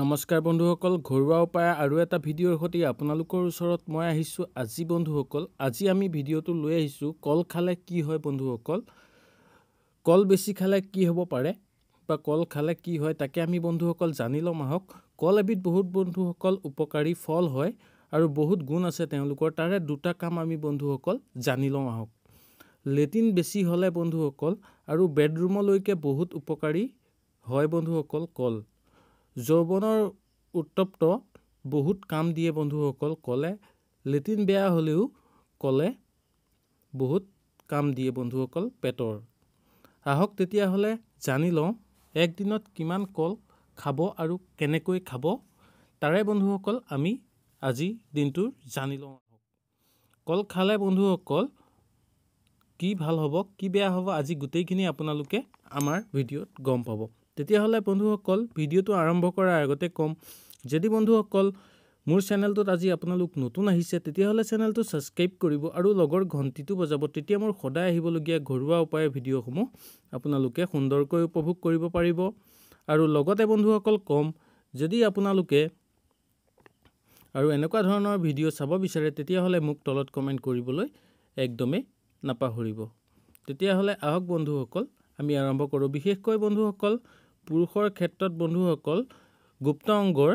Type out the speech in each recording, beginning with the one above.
নমস্কাৰ বন্ধুসকল ঘৰুৱা উপায় আৰু এটা ভিডিঅ'ৰ সৈতে আপোনালোকৰ ওচৰত মই আহিছোঁ আজি বন্ধুসকল আজি আমি ভিডিঅ'টো লৈ আহিছোঁ কল খালে কি হয় বন্ধুসকল কল বেছি খালে কি হ'ব পাৰে বা কল খালে কি হয় তাকে আমি বন্ধুসকল জানি ল'ম আহক কল এবিধ বহুত বন্ধুসকল উপকাৰী ফল হয় আৰু বহুত গুণ আছে তেওঁলোকৰ তাৰে দুটা কাম আমি বন্ধুসকল জানি লওঁ আহক লেট্ৰিন বেছি হ'লে বন্ধুসকল আৰু বেডৰুমলৈকে বহুত উপকাৰী হয় বন্ধুসকল কল যৌৱনৰ উত্তপ্ত বহুত কাম দিয়ে বন্ধুসকল ক'লে লেট্ৰিন বেয়া হ'লেও ক'লে বহুত কাম দিয়ে বন্ধুসকল পেটৰ আহক তেতিয়াহ'লে জানি লওঁ এক দিনত কিমান কল খাব আৰু কেনেকৈ খাব তাৰে বন্ধুসকল আমি আজি দিনটো জানি লওঁ আহক কল খালে বন্ধুসকল কি ভাল হ'ব কি বেয়া হ'ব আজি গোটেইখিনি আপোনালোকে আমাৰ ভিডিঅ'ত গম পাব তেতিয়াহ'লে বন্ধুসকল ভিডিঅ'টো আৰম্ভ কৰাৰ আগতে ক'ম যদি বন্ধুসকল মোৰ চেনেলটোত আজি আপোনালোক নতুন আহিছে তেতিয়াহ'লে চেনেলটো ছাবস্ক্ৰাইব কৰিব আৰু লগৰ ঘণ্টিটো বজাব তেতিয়া মোৰ সদায় আহিবলগীয়া ঘৰুৱা উপায় ভিডিঅ'সমূহ আপোনালোকে সুন্দৰকৈ উপভোগ কৰিব পাৰিব আৰু লগতে বন্ধুসকল ক'ম যদি আপোনালোকে আৰু এনেকুৱা ধৰণৰ ভিডিঅ' চাব বিচাৰে তেতিয়াহ'লে মোক তলত কমেণ্ট কৰিবলৈ একদমেই নাপাহৰিব তেতিয়াহ'লে আহক বন্ধুসকল আমি আৰম্ভ কৰোঁ বিশেষকৈ বন্ধুসকল পুৰুষৰ ক্ষেত্ৰত বন্ধুসকল গুপ্ত অংগৰ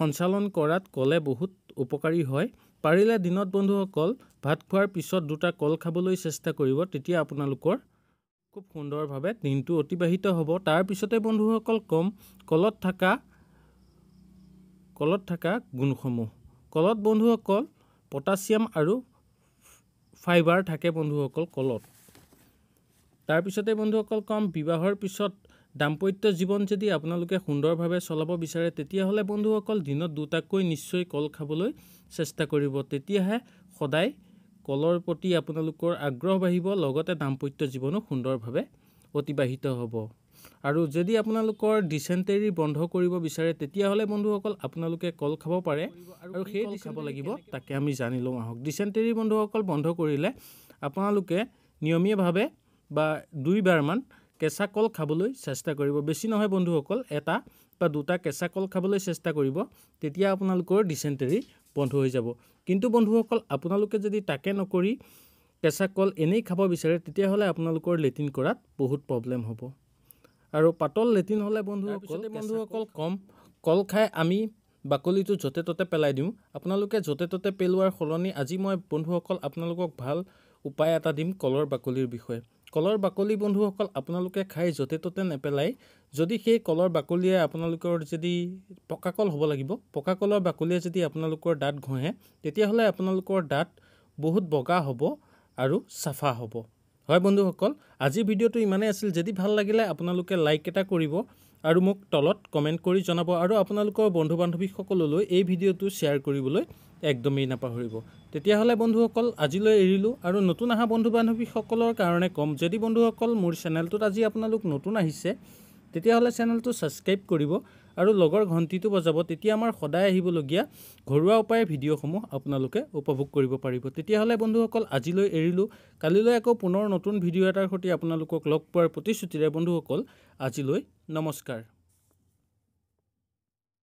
সঞ্চালন কৰাত কলে বহুত উপকাৰী হয় পাৰিলে দিনত বন্ধুসকল ভাত খোৱাৰ পিছত দুটা কল খাবলৈ চেষ্টা কৰিব তেতিয়া আপোনালোকৰ খুব সুন্দৰভাৱে দিনটো অতিবাহিত হ'ব তাৰপিছতে বন্ধুসকল ক'ম কলত থকা কলত থকা গুণসমূহ কলত বন্ধুসকল পটাছিয়াম আৰু ফাইবাৰ থাকে বন্ধুসকল কলত তাৰপিছতে বন্ধুসকল ক'ম বিবাহৰ পিছত দাম্পত্য জীৱন যদি আপোনালোকে সুন্দৰভাৱে চলাব বিচাৰে তেতিয়াহ'লে বন্ধুসকল দিনত দুটাকৈ নিশ্চয় কল খাবলৈ চেষ্টা কৰিব তেতিয়াহে সদায় কলৰ প্ৰতি আপোনালোকৰ আগ্ৰহ বাঢ়িব লগতে দাম্পত্য জীৱনো সুন্দৰভাৱে অতিবাহিত হ'ব আৰু যদি আপোনালোকৰ ডিচেণ্টেৰী বন্ধ কৰিব বিচাৰে তেতিয়াহ'লে বন্ধুসকল আপোনালোকে কল খাব পাৰে আৰু সেই খাব লাগিব তাকে আমি জানি লওঁ আহক ডিচেণ্টেৰী বন্ধুসকল বন্ধ কৰিলে আপোনালোকে নিয়মীয়াভাৱে বা দুইবাৰমান কেঁচা কল খাবলৈ চেষ্টা কৰিব বেছি নহয় বন্ধুসকল এটা বা দুটা কেঁচা কল খাবলৈ চেষ্টা কৰিব তেতিয়া আপোনালোকৰ ডিচেণ্টেৰি বন্ধ হৈ যাব কিন্তু বন্ধুসকল আপোনালোকে যদি তাকে নকৰি কেঁচা কল এনেই খাব বিচাৰে তেতিয়াহ'লে আপোনালোকৰ লেট্ৰিন কৰাত বহুত প্ৰব্লেম হ'ব আৰু পাতল লেট্ৰিন হ'লে বন্ধুসকল বন্ধুসকল কম কল খাই আমি বাকলিটো য'তে ত'তে পেলাই দিওঁ আপোনালোকে য'তে ত'তে পেলোৱাৰ সলনি আজি মই বন্ধুসকল আপোনালোকক ভাল উপায় এটা দিম কলৰ বাকলিৰ বিষয়ে কলৰ বাকলি বন্ধুসকল আপোনালোকে খাই য'তে ত'তে নেপেলাই যদি সেই কলৰ বাকলিয়ে আপোনালোকৰ যদি পকা কল হ'ব লাগিব পকা কলৰ বাকলিয়ে যদি আপোনালোকৰ দাঁত ঘঁহে তেতিয়াহ'লে আপোনালোকৰ দাঁত বহুত বগা হ'ব আৰু চাফা হ'ব হয় বন্ধুসকল আজিৰ ভিডিঅ'টো ইমানেই আছিল যদি ভাল লাগিলে আপোনালোকে লাইক এটা কৰিব আৰু মোক তলত কমেণ্ট কৰি জনাব আৰু আপোনালোকৰ বন্ধু বান্ধৱীসকললৈ এই ভিডিঅ'টো শ্বেয়াৰ কৰিবলৈ একদমেই নাপাহৰিব তেতিয়াহ'লে বন্ধুসকল আজিলৈ এৰিলোঁ আৰু নতুন অহা বন্ধু বান্ধৱীসকলৰ কাৰণে ক'ম যদি বন্ধুসকল মোৰ চেনেলটোত আজি আপোনালোক নতুন আহিছে তেতিয়াহ'লে চেনেলটো ছাবস্ক্ৰাইব কৰিব আৰু লগৰ ঘণ্টিটো বজাব তেতিয়া আমাৰ সদায় আহিবলগীয়া ঘৰুৱা উপায় ভিডিঅ'সমূহ আপোনালোকে উপভোগ কৰিব পাৰিব তেতিয়াহ'লে বন্ধুসকল আজিলৈ এৰিলোঁ কালিলৈ আকৌ পুনৰ নতুন ভিডিঅ' এটাৰ সৈতে আপোনালোকক লগ পোৱাৰ প্ৰতিশ্ৰুতিৰে বন্ধুসকল আজিলৈ নমস্কাৰ